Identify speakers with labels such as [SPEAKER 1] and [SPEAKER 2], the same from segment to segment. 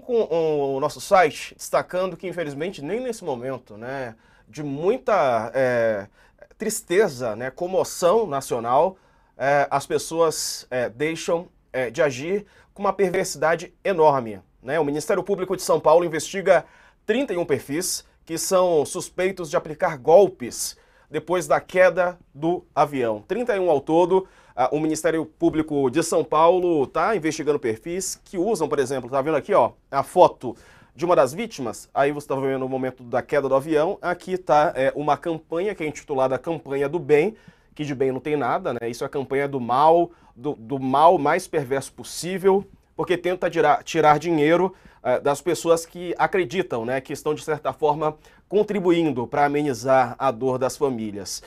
[SPEAKER 1] com o nosso site destacando que, infelizmente, nem nesse momento né, de muita é, tristeza, né, comoção nacional, é, as pessoas é, deixam é, de agir com uma perversidade enorme. Né? O Ministério Público de São Paulo investiga 31 perfis que são suspeitos de aplicar golpes depois da queda do avião. 31 ao todo. Ah, o Ministério Público de São Paulo está investigando perfis que usam, por exemplo, está vendo aqui ó, a foto de uma das vítimas, aí você estava tá vendo o momento da queda do avião, aqui está é, uma campanha que é intitulada Campanha do Bem, que de bem não tem nada, né? Isso é a campanha do mal, do, do mal mais perverso possível, porque tenta tirar, tirar dinheiro uh, das pessoas que acreditam, né, que estão de certa forma contribuindo para amenizar a dor das famílias.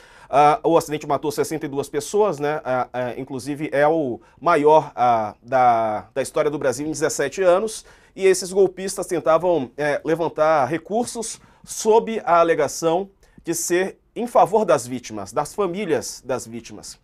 [SPEAKER 1] Uh, o acidente matou 62 pessoas, né? Uh, inclusive é o maior da, da história do Brasil em 17 anos. E esses golpistas tentavam eh, levantar recursos sob a alegação de ser em favor das vítimas, das famílias das vítimas.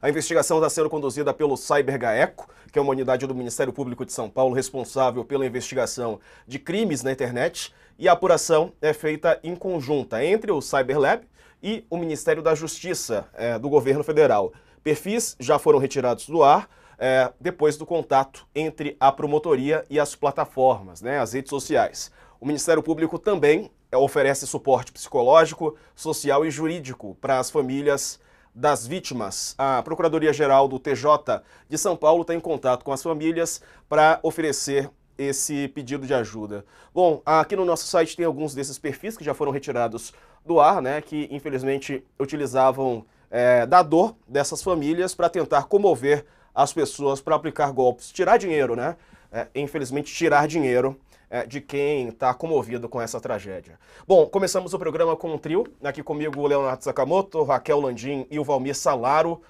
[SPEAKER 1] A investigação está sendo conduzida pelo CyberGaeco, que é uma unidade do Ministério Público de São Paulo responsável pela investigação de crimes na internet. E a apuração é feita em conjunta entre o CyberLab e o Ministério da Justiça é, do governo federal. Perfis já foram retirados do ar. É, depois do contato entre a promotoria e as plataformas, né, as redes sociais. O Ministério Público também é, oferece suporte psicológico, social e jurídico para as famílias das Vítimas. A Procuradoria-Geral do TJ de São Paulo está em contato com as famílias para oferecer esse pedido de ajuda. Bom, aqui no nosso site tem alguns desses perfis que já foram retirados do ar, né, que infelizmente utilizavam é, da dor dessas famílias para tentar comover as pessoas para aplicar golpes, tirar dinheiro, né? É, infelizmente, tirar dinheiro é, de quem está comovido com essa tragédia. Bom, começamos o programa com um trio. Aqui comigo o Leonardo Sakamoto, Raquel Landim e o Valmir Salaro.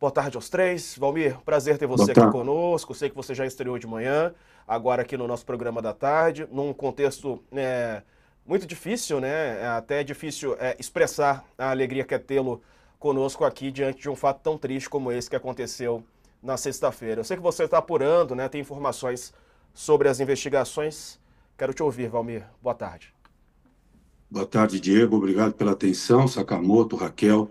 [SPEAKER 1] Boa tarde aos três. Valmir, prazer ter você aqui conosco. Sei que você já estreou de manhã, agora aqui no nosso programa da tarde, num contexto é, muito difícil, né? É até difícil é, expressar a alegria que é tê-lo conosco aqui diante de um fato tão triste como esse que aconteceu na sexta-feira. Eu sei que você está apurando, né? Tem informações sobre as investigações. Quero te ouvir, Valmir. Boa tarde.
[SPEAKER 2] Boa tarde, Diego. Obrigado pela atenção, Sakamoto, Raquel.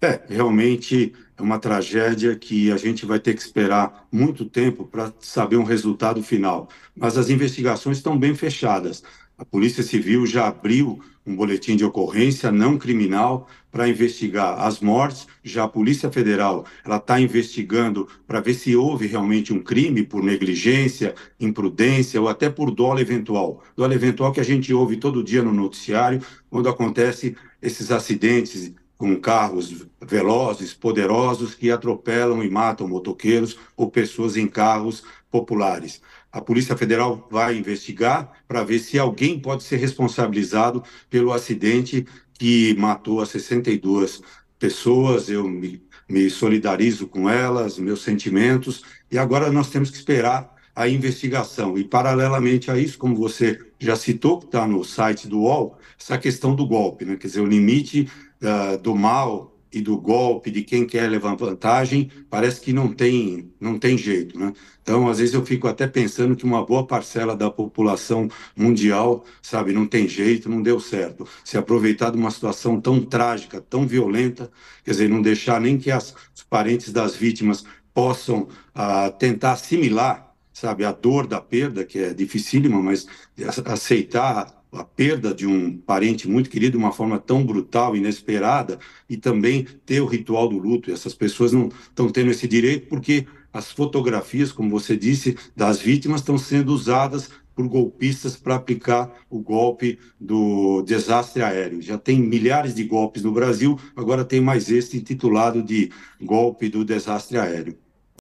[SPEAKER 2] É, realmente é uma tragédia que a gente vai ter que esperar muito tempo para saber um resultado final. Mas as investigações estão bem fechadas. A Polícia Civil já abriu um boletim de ocorrência não criminal para investigar as mortes. Já a Polícia Federal ela está investigando para ver se houve realmente um crime por negligência, imprudência ou até por dolo eventual. Dolo eventual que a gente ouve todo dia no noticiário, quando acontece esses acidentes com carros velozes, poderosos, que atropelam e matam motoqueiros ou pessoas em carros populares. A Polícia Federal vai investigar para ver se alguém pode ser responsabilizado pelo acidente que matou as 62 pessoas. Eu me, me solidarizo com elas, meus sentimentos. E agora nós temos que esperar a investigação. E, paralelamente a isso, como você já citou, que está no site do UOL, essa questão do golpe, né? quer dizer, o limite uh, do mal e do golpe de quem quer levar vantagem, parece que não tem, não tem jeito, né? Então, às vezes eu fico até pensando que uma boa parcela da população mundial, sabe, não tem jeito, não deu certo. Se aproveitar de uma situação tão trágica, tão violenta, quer dizer, não deixar nem que as, os parentes das vítimas possam uh, tentar assimilar, sabe, a dor da perda, que é dificílima, mas aceitar a perda de um parente muito querido de uma forma tão brutal, inesperada, e também ter o ritual do luto. E essas pessoas não estão tendo esse direito porque as fotografias, como você disse, das vítimas estão sendo usadas por golpistas para aplicar o golpe do desastre aéreo. Já tem milhares de golpes no Brasil, agora tem mais este intitulado de golpe do desastre aéreo.